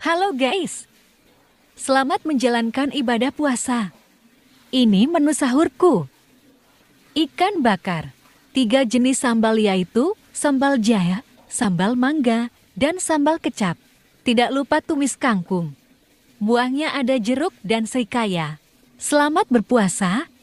Halo guys, selamat menjalankan ibadah puasa. Ini menu sahurku. Ikan bakar, tiga jenis sambal yaitu sambal jaya, sambal mangga, dan sambal kecap. Tidak lupa tumis kangkung. Buahnya ada jeruk dan serikaya. Selamat berpuasa.